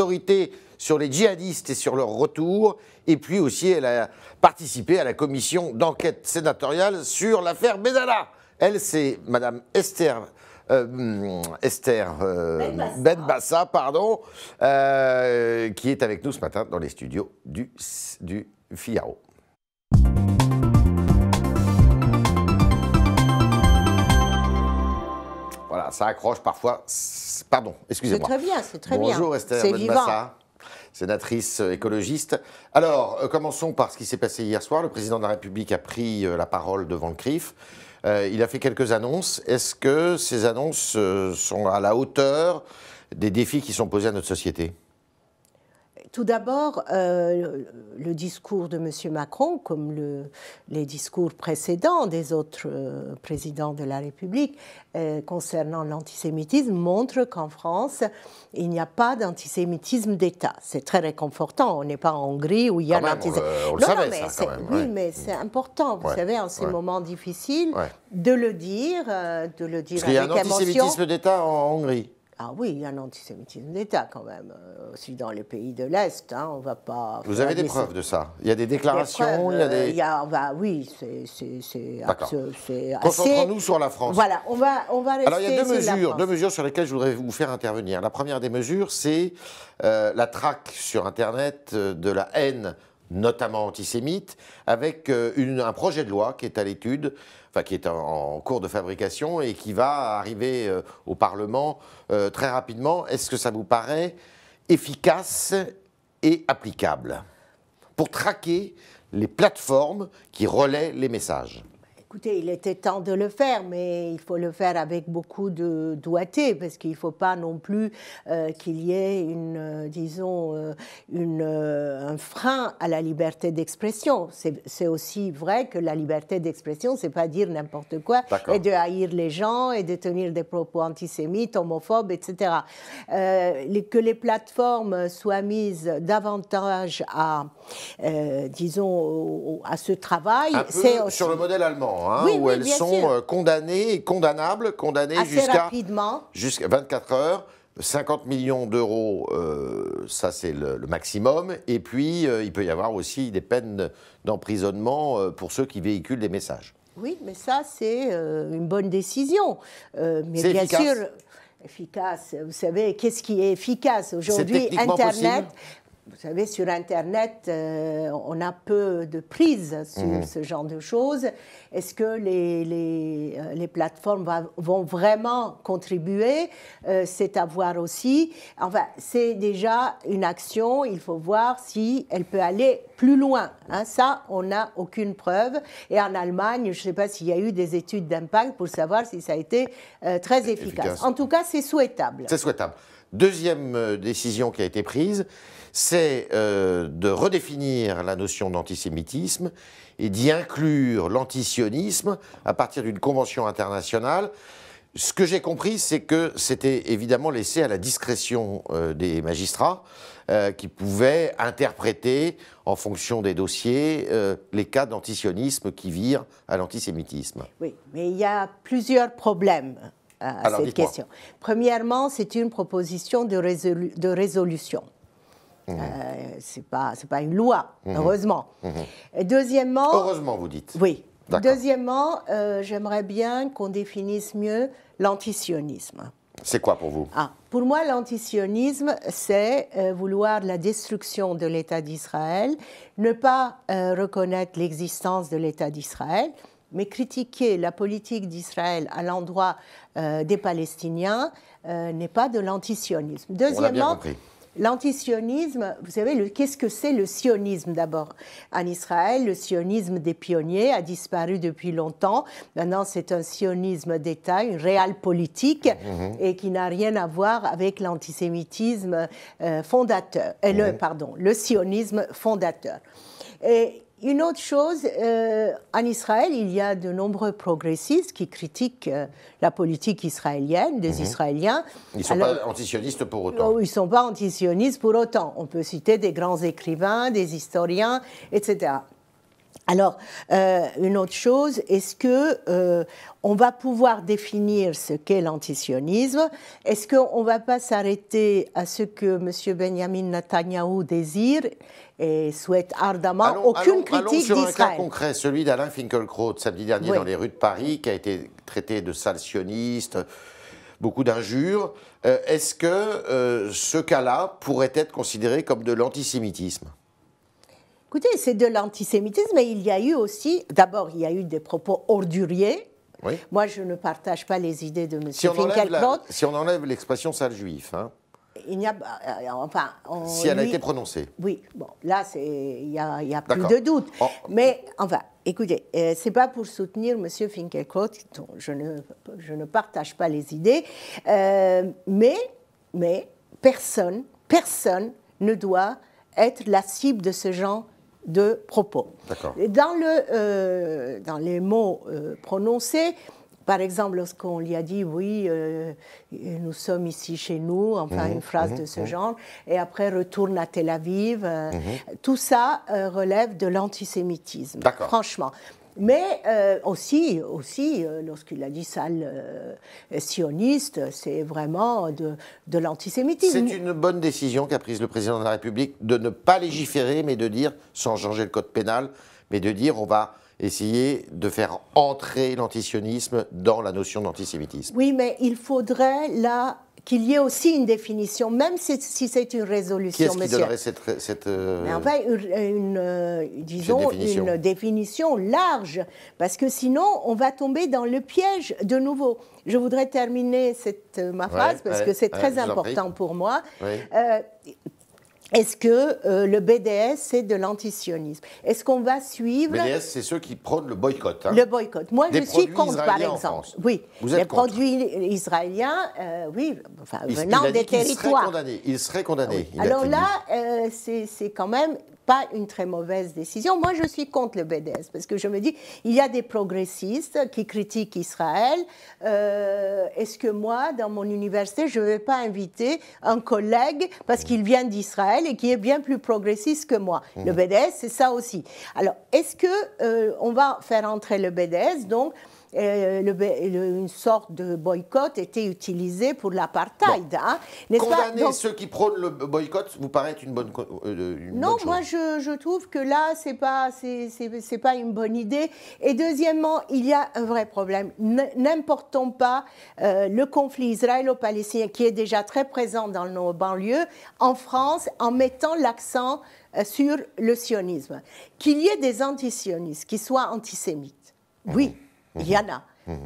autorité sur les djihadistes et sur leur retour. Et puis aussi, elle a participé à la commission d'enquête sénatoriale sur l'affaire Benalla. Elle, c'est Madame Esther. Euh, Esther euh, Benbassa, pardon, euh, qui est avec nous ce matin dans les studios du, du Figaro. Voilà, ça accroche parfois. Pardon, excusez-moi. C'est très bien, c'est très bien. Bonjour Esther sénatrice euh, écologiste. Alors, euh, commençons par ce qui s'est passé hier soir. Le président de la République a pris euh, la parole devant le CRIF. il a fait quelques annonces. Est-ce que ces annonces sont à la hauteur des défis qui sont posés à notre société tout d'abord, euh, le discours de M. Macron, comme les discours précédents des autres euh, présidents de la République euh, concernant l'antisémitisme, montre qu'en France, il n'y a pas d'antisémitisme d'État. C'est très réconfortant. On n'est pas en Hongrie où il y a l'antisémitisme. Oui, mais c'est important, vous savez, en ces moments difficiles, de le dire, de le dire avec Il y a un antisémitisme d'État en Hongrie ah oui, il y a un antisémitisme d'État quand même, euh, aussi dans les pays de l'Est. Hein, on va pas. Vous avez des preuves de ça Il y a des déclarations, oui, c'est assez. Concentrons-nous sur la France. Voilà, on va, on va Alors il y a deux mesures, deux mesures sur lesquelles je voudrais vous faire intervenir. La première des mesures, c'est euh, la traque sur Internet euh, de la haine notamment antisémites, avec euh, un projet de loi qui est à l'étude, qui est en, en, cours de fabrication et qui va arriver euh, au Parlement euh, très rapidement. Est-ce que ça vous paraît efficace et applicable pour traquer les plateformes qui relaient les messages Écoutez, il était temps de le faire, mais il faut le faire avec beaucoup de doigté, parce qu'il ne faut pas non plus euh, qu'il y ait une, euh, disons, euh, un frein à la liberté d'expression. C'est aussi vrai que la liberté d'expression, c'est pas dire n'importe quoi et de haïr les gens et de tenir des propos antisémites, homophobes, etc. que les plateformes soient mises davantage à, disons, à ce travail, c'est sur le modèle allemand. Hein, où elles sont euh, condamnées condamnables, condamnées jusqu'à 24 heures. 50 millions d'euros, euh, ça c'est le, maximum. Et puis, euh, il peut y avoir aussi des peines d'emprisonnement pour ceux qui véhiculent des messages. Oui, mais ça c'est une bonne décision. mais bien sûr efficace. Vous savez, qu'est-ce qui est efficace aujourd'hui Internet, vous savez, sur Internet, euh, on a peu de prise sur mmh. ce genre de choses. Est-ce que les, les, euh, les plateformes vont vraiment contribuer euh, C'est à voir aussi. Enfin, c'est déjà une action. Il faut voir si elle peut aller plus loin. Hein. Ça, on n'a aucune preuve. Et en Allemagne, je ne sais pas s'il y a eu des études d'impact pour savoir si ça a été très efficace. En tout cas, c'est souhaitable. C'est souhaitable. Deuxième euh, décision qui a été prise, c'est euh, de redéfinir la notion d'antisémitisme et d'y inclure l'antisionisme à partir d'une convention internationale. Ce que j'ai compris, c'est que c'était évidemment laissé à la discrétion euh, des magistrats qui pouvaient interpréter, en fonction des dossiers, les cas d'antisionisme qui virent à l'antisémitisme. Oui, mais il y a plusieurs problèmes cette question. Premièrement, c'est une proposition de, de résolution. Ce mmh. Euh, c'est pas pas une loi, mmh. heureusement. Mmh. Deuxièmement. Heureusement, vous dites. Oui. Deuxièmement, euh, j'aimerais bien qu'on définisse mieux l'antisionisme. C'est quoi pour vous ah, Pour moi, l'antisionisme, c'est euh, vouloir la destruction de l'État d'Israël, ne pas euh, reconnaître l'existence de l'État d'Israël, mais critiquer la politique d'Israël à l'endroit euh, des Palestiniens euh, n'est pas de l'antisionisme. Deuxièmement, l'antisionisme, vous savez, qu'est-ce que c'est le sionisme d'abord En Israël, le sionisme des pionniers a disparu depuis longtemps. Maintenant, c'est un sionisme d'État, une réelle politique, mm-hmm. et qui n'a rien à voir avec l'antisémitisme euh, fondateur, le, mm-hmm. pardon, le sionisme fondateur. Et une autre chose, euh, en Israël, il y a de nombreux progressistes qui critiquent euh, la politique israélienne, des mhm. Israéliens. Ils ne sont pas antisionistes pour autant. Oh, ils ne sont pas antisionistes pour autant. On peut citer des grands écrivains, des historiens, etc. Alors, euh, une autre chose, est-ce que euh, on va pouvoir définir ce qu'est l'antisionisme Est-ce qu'on ne va pas s'arrêter à ce que M. Benjamin Netanyahu désire et souhaite ardemment aucune critique d'Israël. sur un cas concret, celui d'Alain Finkielkraut, samedi dernier dans les rues de Paris, qui a été traité de sale sioniste, beaucoup d'injures. Euh, est-ce que ce cas-là pourrait être considéré comme de l'antisémitisme Écoutez, c'est de l'antisémitisme, mais il y a eu aussi, d'abord, il y a eu des propos orduriers. Moi, je ne partage pas les idées de M. Si si on enlève l'expression sale juif, hein. Il n'y a, pas… Euh, enfin, si elle a été prononcée. Oui, bon, là, il n'y a, y plus de doute. Oh. Mais enfin, écoutez, ce euh, c'est pas pour soutenir M. Finkielkraut, je ne, je ne partage pas les idées, euh, mais, mais personne, personne ne doit être la cible de ce genre de propos. Dans, le, euh, dans les mots euh, prononcés, par exemple, lorsqu'on lui a dit oui, euh, nous sommes ici chez nous, enfin mhm, une phrase mhm, de ce mhm. genre, et après retourne à Tel Aviv, tout ça relève de l'antisémitisme. Franchement. Mais euh, aussi, aussi euh, lorsqu'il a dit sale euh, sioniste, c'est vraiment de l'antisémitisme. C'est une bonne décision qu'a prise le président de la République de ne pas légiférer, mais de dire, sans changer le code pénal, mais de dire on va essayer de faire entrer l'antisionisme dans la notion d'antisémitisme. Oui, mais il faudrait là qu'il y ait aussi une définition, même si, c'est une résolution, qui -ce Qui donnerait cette, cette euh, mais enfin, euh, disons, une définition large, parce que sinon, on va tomber dans le piège de nouveau. Je voudrais terminer cette, euh, ma phrase, parce que c'est très important pour moi. Euh, est-ce que euh, le BDS, c'est de l'antisionisme Est-ce qu'on va suivre... Le BDS, c'est ceux qui prônent le boycott. Hein. Le boycott. Moi, je suis contre, par exemple. Oui. Vous les produits israéliens, euh, oui, venant il a dit des territoires. Serait condamné. Il serait condamné. Ah Alors là, euh, c'est quand même pas une très mauvaise décision. Moi, je suis contre le BDS parce que je me dis, il y a des progressistes qui critiquent Israël. Euh, est-ce que moi, dans mon université, je ne vais pas inviter un collègue parce qu'il vient d'Israël et qui est bien plus progressiste que moi mmh. Le BDS, c'est ça aussi. Alors, est-ce que euh, on va faire entrer le BDS Donc, euh, le, une sorte de boycott était utilisé pour l'apartheid. Hein, Condamner ceux qui prônent le boycott vous paraît une bonne, euh, non, moi je, trouve que là, ce n'est pas, c'est, pas une bonne idée. Et deuxièmement, il y a un vrai problème. N'importons pas euh, le conflit israélo-palestinien qui est déjà très présent dans nos banlieues en France en mettant l'accent sur le sionisme. Qu'il y ait des antisionistes qui soient antisémites, oui. Mmh. Il y en a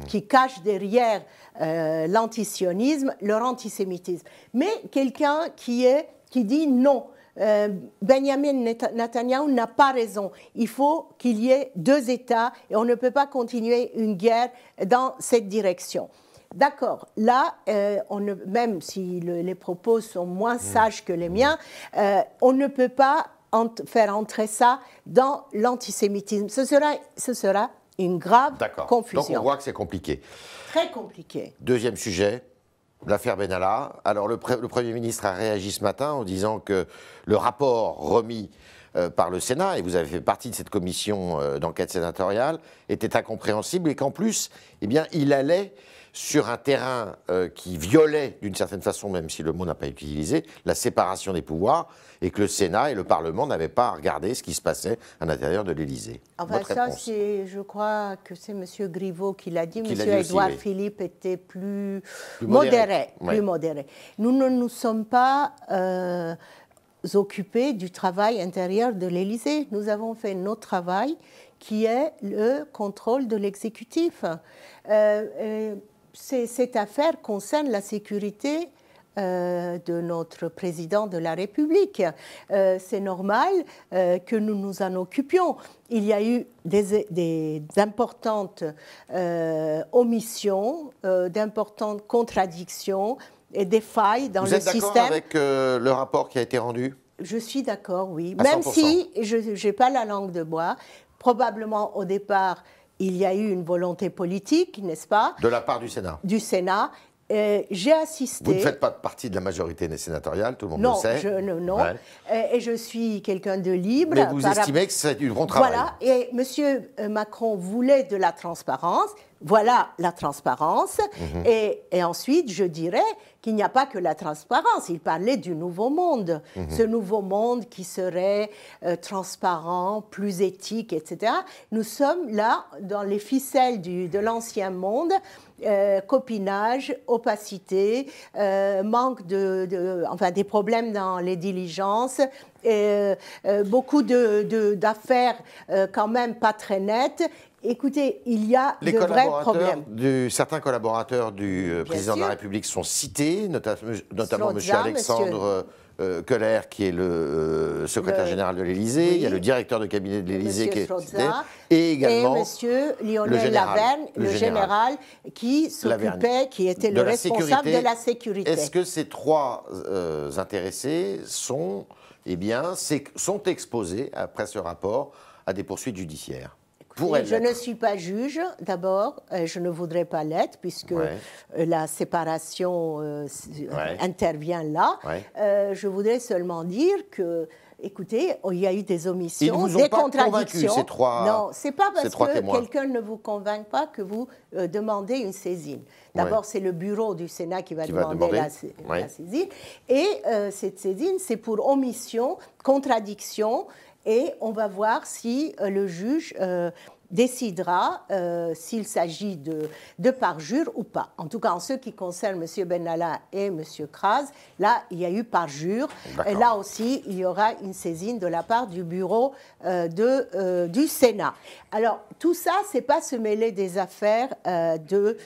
qui cachent derrière euh, l'antisionisme leur antisémitisme. Mais quelqu'un qui, est, qui dit non, euh, Benjamin Netanyahu n'a pas raison. Il faut qu'il y ait deux États et on ne peut pas continuer une guerre dans cette direction. D'accord, là, euh, on ne, même si les propos sont moins mhm. sages que les mhm. miens, euh, on ne peut pas faire entrer ça dans l'antisémitisme. Ce sera, ce sera une grave confusion. Donc on voit que c'est compliqué. Très compliqué. Deuxième sujet, l'affaire Benalla. Alors le, Premier ministre a réagi ce matin en disant que le rapport remis euh, par le Sénat, et vous avez fait partie de cette commission euh, d'enquête sénatoriale, était incompréhensible et qu'en plus, eh bien, il allait sur un terrain euh, qui violait, d'une certaine façon, même si le mot n'a pas été utilisé, la séparation des pouvoirs et que le Sénat et le Parlement n'avaient pas à regarder ce qui se passait à l'intérieur de l'Élysée. Enfin, ça, je crois que c'est M. Griveau qui l'a dit. M. Édouard Philippe était plus, modéré. plus modéré. Nous ne nous sommes pas. Euh, occupés du travail intérieur de l'Élysée. Nous avons fait notre travail qui est le contrôle de l'exécutif. Euh, euh cette affaire concerne la sécurité euh, de notre président de la République. Euh, c'est normal euh, que nous nous en occupions. Il y a eu des, importantes omissions, d'importantes contradictions et des failles dans le Vous le êtes d'accord avec le rapport qui a été rendu je suis d'accord, oui. Même si je n'ai pas la langue de bois, probablement au départ, il y a eu une volonté politique, n'est-ce pas De la part du Sénat. Du Sénat, euh, j'ai assisté. Vous ne faites pas partie de la majorité sénatoriale, tout le monde le sait. Je, non, non. Euh, et je suis quelqu'un de libre. Mais vous estimez que c'est du bon travail. Voilà. Et Monsieur euh, Macron voulait de la transparence. Voilà la transparence. Mhm. Et, ensuite, je dirais qu'il n'y a pas que la transparence. Il parlait du nouveau monde. Mhm. Ce nouveau monde qui serait transparent, plus éthique, etc. Nous sommes là dans les ficelles de l'ancien monde euh, copinage, opacité, euh, manque de, enfin des problèmes dans les diligences, et, euh, beaucoup d'affaires quand même pas très nettes. Écoutez, il y a de vrais problèmes. certains collaborateurs du président de la République sont cités, notamment, M. Alexandre. Euh, Keller, qui est le euh, secrétaire général de l'Élysée, il y a le directeur de cabinet de l'Élysée qui est et également Monsieur Lionel le le général, qui s'occupait, qui était le responsable de la sécurité. Est-ce que ces trois euh, intéressés sont, eh bien, sont exposés après ce rapport à des poursuites judiciaires je ne suis pas juge, d'abord, euh, je ne voudrais pas l'être, puisque euh, la séparation euh, intervient là. je voudrais seulement dire que écoutez, oh, il y a eu des omissions, des pas contradictions. Ces trois, non, c'est pas parce que quelqu'un ne vous convainc pas que vous demandez une saisine. D'abord, c'est le bureau du Sénat qui va demander, La, saisine. Et cette saisine, c'est pour omission, contradiction, et on va voir si euh, le juge euh, décidera euh, s'il s'agit de, de parjure ou pas. En tout cas, en ce qui concerne M. Benalla et M. Kras, là, il y a eu parjure. Et là aussi, il y aura une saisine de la part du bureau euh, de, euh, du Sénat. Alors, tout ça, ce n'est pas se mêler des affaires de,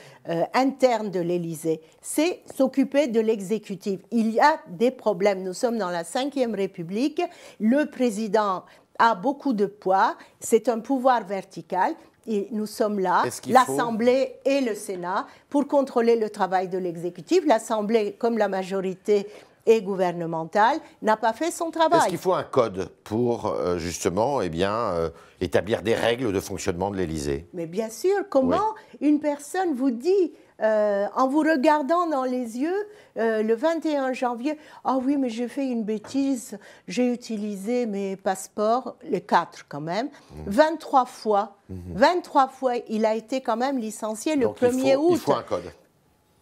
internes de l'Élysée, c'est s'occuper de l'exécutif. Il y a des problèmes. Nous sommes dans la Ve République. Le président a beaucoup de poids, c'est un pouvoir vertical. Et nous sommes là, l'Assemblée et le Sénat, pour contrôler le travail de l'exécutif. L'Assemblée, comme la majorité et gouvernementale n'a pas fait son travail. Est-ce qu'il faut un code pour euh, justement eh bien, euh, établir des règles de fonctionnement de l'Élysée Mais bien sûr, comment une personne vous dit euh, en vous regardant dans les yeux le 21 janvier, ah oui, mais j'ai fait une bêtise, j'ai utilisé mes passeports, les quatre quand même, 23 mmh. fois. 23 mmh. fois, il a été quand même licencié le 1er août. Il faut un code.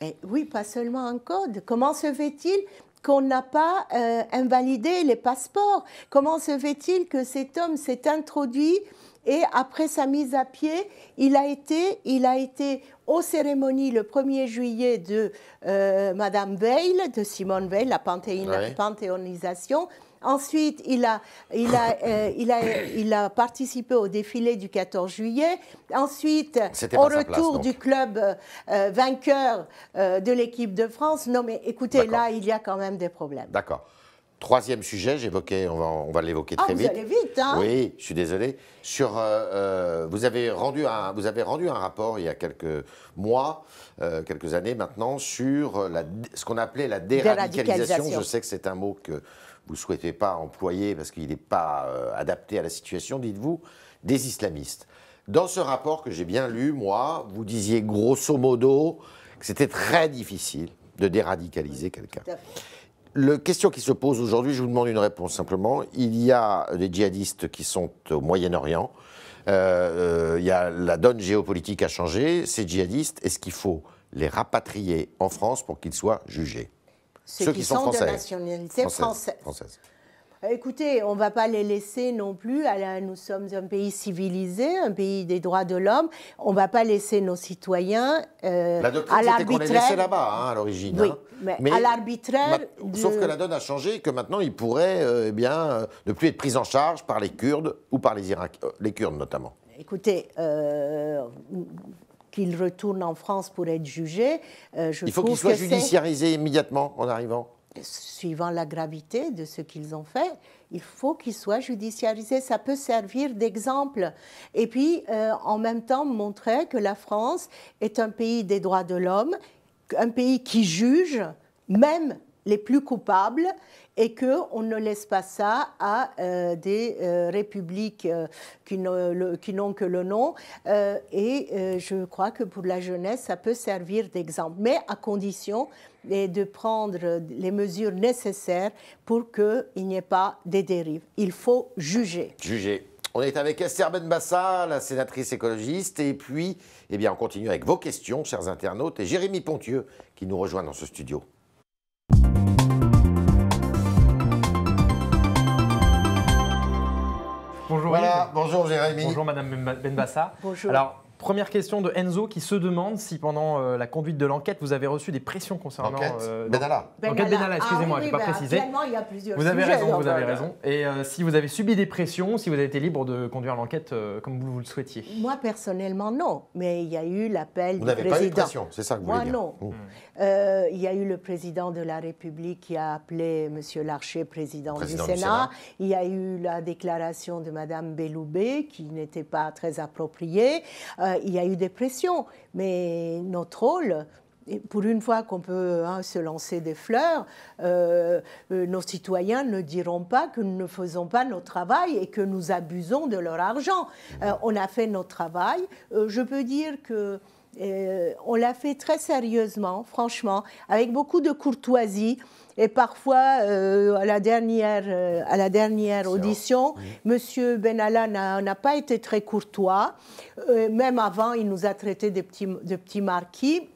Eh oui, pas seulement un code. Comment se fait-il qu'on n'a pas euh, invalidé les passeports. Comment se fait-il que cet homme s'est introduit et après sa mise à pied, il a été, il a été aux cérémonies le 1er juillet de euh, Madame Veil, de Simone Veil, la panthéonisation. Ensuite, il a, il, a, euh, il, a, il a, participé au défilé du 14 juillet. Ensuite, au retour du club euh, vainqueur de l'équipe de France. Non, mais écoutez, là, il y a quand même des problèmes. D'accord. Troisième sujet, j'évoquais, on va, on va l'évoquer ah, très vous vite. Allez vite, hein Oui, je suis désolé. Sur, euh, euh, vous, avez rendu un, vous avez rendu un rapport il y a quelques mois, euh, quelques années maintenant, sur la, ce qu'on appelait la déradicalisation. Je sais que c'est un mot que vous ne souhaitez pas employer parce qu'il n'est pas adapté à la situation, dites-vous, des islamistes. Dans ce rapport que j'ai bien lu, moi, vous disiez grosso modo que c'était très difficile de déradicaliser quelqu'un la question qui se pose aujourd'hui, je vous demande une réponse simplement. Il y a des djihadistes qui sont au Moyen-Orient. Euh, euh y a, la donne géopolitique a changé. Ces djihadistes, est-ce qu'il faut les rapatrier en France pour qu'ils soient jugés Ceux, qui, sont, français, de nationalité française. Euh, écoutez, on ne va pas les laisser non plus. nous sommes un pays civilisé, un pays des droits de l'homme. On ne va pas laisser nos citoyens euh, la à l'arbitraire. les laissait là-bas hein, à l'origine. Oui, hein. mais, à l'arbitraire. Sauf que la donne a changé et que maintenant ils pourraient euh, eh bien, ne plus être pris en charge par les Kurdes ou par les Irakiens, les Kurdes notamment. Écoutez qu'ils retournent en France pour être jugés. je il faut qu'ils soient judiciarisés immédiatement en arrivant suivant la gravité de ce qu'ils ont fait, il faut qu'ils soient judiciarisés. Ça peut servir d'exemple. Et puis, euh, en même temps, montrer que la France est un pays des droits de l'homme, un pays qui juge, même les plus coupables et qu'on ne laisse pas ça à euh, des euh, républiques euh, qui n'ont que le nom. et je crois que pour la jeunesse, ça peut servir d'exemple, mais à condition de prendre les mesures nécessaires pour qu'il n'y ait pas des dérives. Il faut juger. Juger. On est avec Esther Benbassa, la sénatrice écologiste, et puis eh bien, on continue avec vos questions, chers internautes, et Jérémy Pontieux qui nous rejoint dans ce studio. Bonjour. Voilà, bonjour Jérémy. Bonjour Madame Benbassa. Bonjour. Première question de Enzo qui se demande si pendant euh, la conduite de l'enquête, vous avez reçu des pressions concernant... L'enquête euh, Benalla. Benalla, excusez-moi, ah je n'ai pas bah, précisé. Il y a plusieurs vous avez raison, vous avez raison. Et euh, si vous avez subi des pressions, si vous avez été libre de conduire l'enquête comme vous, le souhaitiez Moi, personnellement, non. Mais il y a eu l'appel du président. Vous n'avez pas eu de pression, c'est ça que vous voulez dire Moi, non. Mmh. il y a eu le président de la République qui a appelé M. Larcher président, du, Sénat. Il y a eu la déclaration de Mme Belloubet qui n'était pas très appropriée il y a eu des pressions, mais notre rôle, pour une fois qu'on peut hein, se lancer des fleurs, euh, euh, nos citoyens ne diront pas que nous ne faisons pas notre travail et que nous abusons de leur argent. Euh, on a fait notre travail. je peux dire que euh, on l'a fait très sérieusement, franchement, avec beaucoup de courtoisie. Et parfois, euh, à la dernière, euh, à la dernière audition, M. Monsieur Benalla n'a pas été très courtois. même avant, il nous a traités de petits marquis.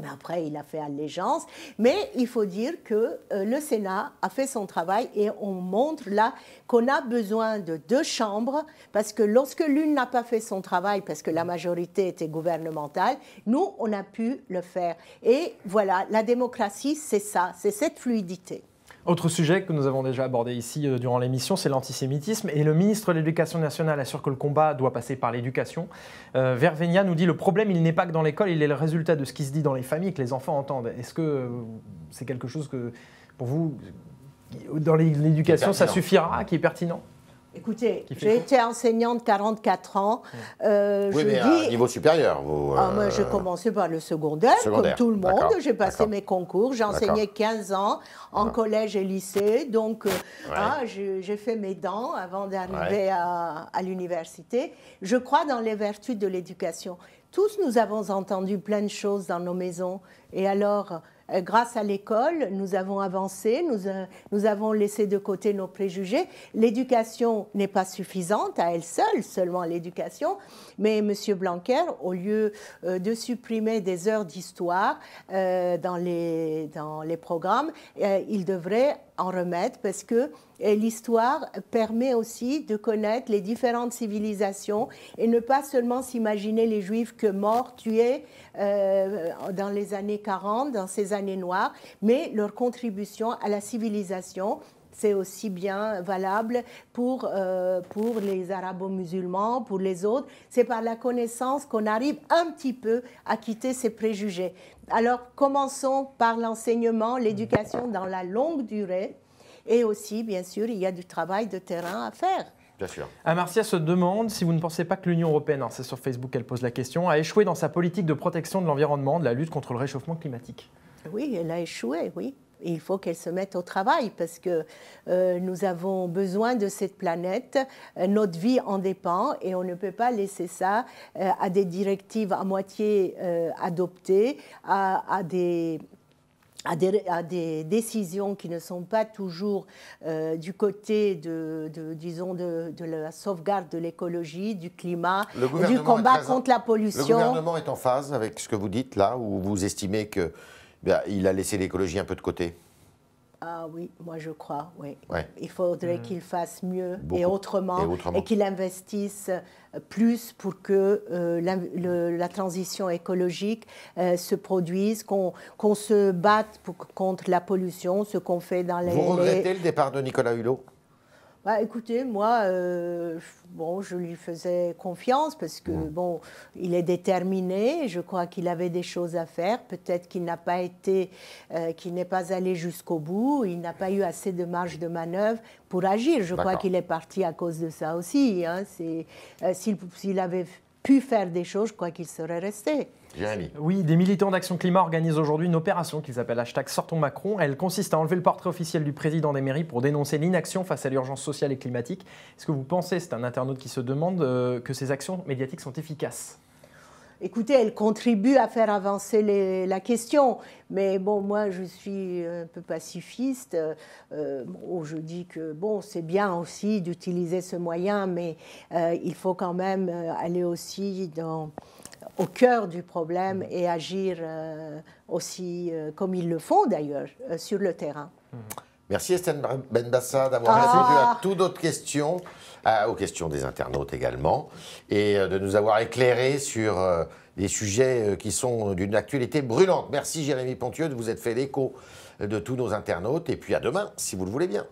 Mais après, il a fait allégeance. Mais il faut dire que euh, le Sénat a fait son travail et on montre là qu'on a besoin de deux chambres parce que lorsque l'une n'a pas fait son travail, parce que la majorité était gouvernementale, nous, on a pu le faire. Et voilà, la démocratie, c'est ça, c'est cette fluidité. Autre sujet que nous avons déjà abordé ici euh, durant l'émission, c'est l'antisémitisme. Et le ministre de l'Éducation nationale assure que le combat doit passer par l'éducation. Euh, Vervenia nous dit le problème, il n'est pas que dans l'école, il est le résultat de ce qui se dit dans les familles que les enfants entendent. Est-ce que euh, c'est quelque chose que, pour vous, dans l'éducation, ça suffira, qui est pertinent Écoutez, j'ai été enseignante 44 ans. Mmh. Euh, à niveau supérieur. Ah, moi, j'ai euh, commencé par le secondaire, comme tout le monde. J'ai passé mes concours. J'ai enseigné 15 ans en collège et lycée. Donc, euh, ah, j'ai fait mes dents avant d'arriver à, à l'université. Je crois dans les vertus de l'éducation. Tous, nous avons entendu plein de choses dans nos maisons. Et alors, euh, grâce à l'école, nous avons avancé, euh, nous, avons laissé de côté nos préjugés. L'éducation n'est pas suffisante à elle seule, seulement l'éducation, mais M. Blanquer, au lieu euh, de supprimer des heures d'histoire dans, les, dans les programmes, il devrait en remettre parce que euh, l'histoire permet aussi de connaître les différentes civilisations et ne pas seulement s'imaginer les juifs que morts, tués euh, dans les années 40, dans ces années noires, mais leur contribution à la civilisation c'est aussi bien valable pour, euh, pour les arabo-musulmans, pour les autres. C'est par la connaissance qu'on arrive un petit peu à quitter ces préjugés. Alors commençons par l'enseignement, l'éducation dans la longue durée. Et aussi, bien sûr, il y a du travail de terrain à faire. Bien sûr. Amartya ah, se demande si vous ne pensez pas que l'Union européenne, hein, c'est sur Facebook qu'elle pose la question, a échoué dans sa politique de protection de l'environnement, de la lutte contre le réchauffement climatique. Oui, elle a échoué, oui il faut qu'elles se mettent au travail parce que euh, nous avons besoin de cette planète, euh, notre vie en dépend et on ne peut pas laisser ça euh, à des directives à moitié adoptées, à, des à des, décisions qui ne sont pas toujours du côté de, disons de, la sauvegarde de l'écologie, du climat, du combat contre la pollution. Le gouvernement est en phase avec ce que vous dites là, où vous estimez que il a laissé l'écologie un peu de côté. Ah oui, moi je crois, oui. Il faudrait mm. qu'il fasse mieux et autrement, et, qu'il investisse euh, plus pour que euh, la, transition écologique euh, se produise, qu'on se batte contre la pollution, ce qu'on fait dans les... Vous regrettez le départ de Nicolas Hulot bah, écoutez, moi, euh, bon, je lui faisais confiance parce que bon, il est déterminé. Je crois qu'il avait des choses à faire. Peut-être qu'il n'a pas été, euh, qu'il n'est pas allé jusqu'au bout. Il n'a pas eu assez de marge de manœuvre pour agir. Je crois qu'il est parti à cause de ça aussi. Hein. C'est, euh, s'il avait pu faire des choses, je crois qu'il serait resté. Oui, des militants d'Action Climat organisent aujourd'hui une opération qu'ils appellent hashtag Sortons Macron. Elle consiste à enlever le portrait officiel du président des mairies pour dénoncer l'inaction face à l'urgence sociale et climatique. Est-ce que vous pensez, c'est un internaute qui se demande, euh, que ces actions médiatiques sont efficaces Écoutez, elles contribuent à faire avancer la question. Mais bon, moi, je suis un peu pacifiste. Euh, je dis que, bon, c'est bien aussi d'utiliser ce moyen, mais euh, il faut quand même aller aussi dans au cœur du problème mm. et agir euh, aussi euh, comme ils le font d'ailleurs euh, sur le terrain. Mm. Merci Estelle Benbassa d'avoir ah. répondu à toutes d'autres questions, aux questions des internautes également, et de nous avoir éclairé sur des sujets qui sont d'une actualité brûlante. Merci Jérémy Pontieux de vous être fait l'écho de tous nos internautes, et puis à demain, si vous le voulez bien.